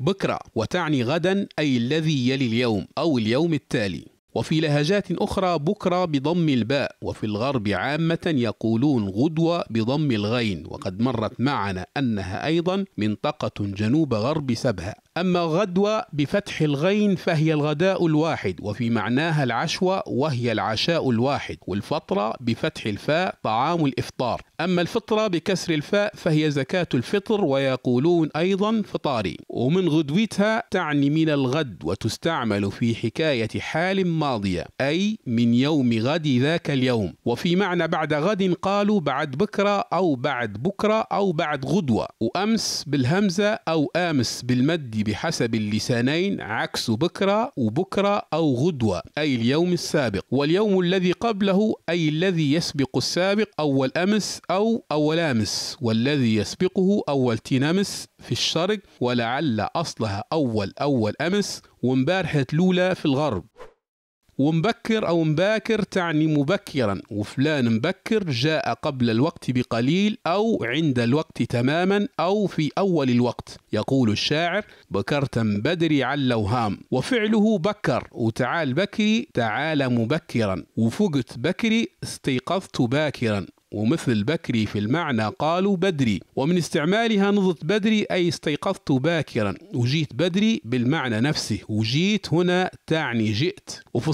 بكرة وتعني غدا أي الذي يلي اليوم أو اليوم التالي وفي لهجات أخرى بكرة بضم الباء وفي الغرب عامة يقولون غدوة بضم الغين وقد مرت معنا أنها أيضا منطقة جنوب غرب سبها أما غدوة بفتح الغين فهي الغداء الواحد وفي معناها العشوة وهي العشاء الواحد والفطرة بفتح الفاء طعام الإفطار أما الفطرة بكسر الفاء فهي زكاة الفطر ويقولون أيضا فطاري ومن غدوتها تعني من الغد وتستعمل في حكاية حال ماضية أي من يوم غد ذاك اليوم وفي معنى بعد غد قالوا بعد بكرة أو بعد بكرة أو بعد غدوة وأمس بالهمزة أو آمس بالمد بحسب اللسانين عكس بكرة وبكرة أو غدوة أي اليوم السابق واليوم الذي قبله أي الذي يسبق السابق أول أمس أو أول أمس والذي يسبقه أول تينامس في الشرق ولعل أصلها أول أول أمس ومبارحة الأولى في الغرب ومبكر أو مباكر تعني مبكرا وفلان مبكر جاء قبل الوقت بقليل أو عند الوقت تماما أو في أول الوقت يقول الشاعر بكرت بدري على اللوهام وفعله بكر وتعال بكري تعال مبكرا وفقت بكري استيقظت باكرا ومثل بكري في المعنى قالوا بدري ومن استعمالها نضت بدري أي استيقظت باكرا وجيت بدري بالمعنى نفسه وجيت هنا تعني جئت وفي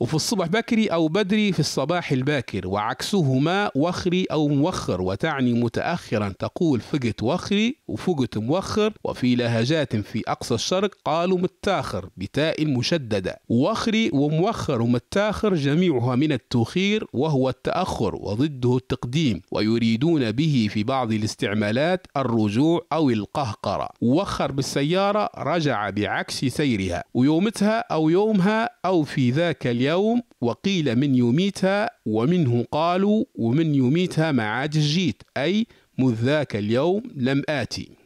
وفي الصبح بكري أو بدري في الصباح الباكر وعكسهما وخري أو موخر وتعني متأخرا تقول فقت وخري وفقت موخر وفي لهجات في أقصى الشرق قالوا متاخر بتاء مشددة وخري وموخر ومتاخر جميعها من التوخير وهو التأخر وضده التقديم ويريدون به في بعض الاستعمالات الرجوع أو القهقرة وخر بالسيارة رجع بعكس سيرها ويومتها أو يومها أو في ذاك ذاك اليوم وقيل من يميتها ومنه قالوا ومن يميتها ما عاد جيت أي مذ ذاك اليوم لم آتي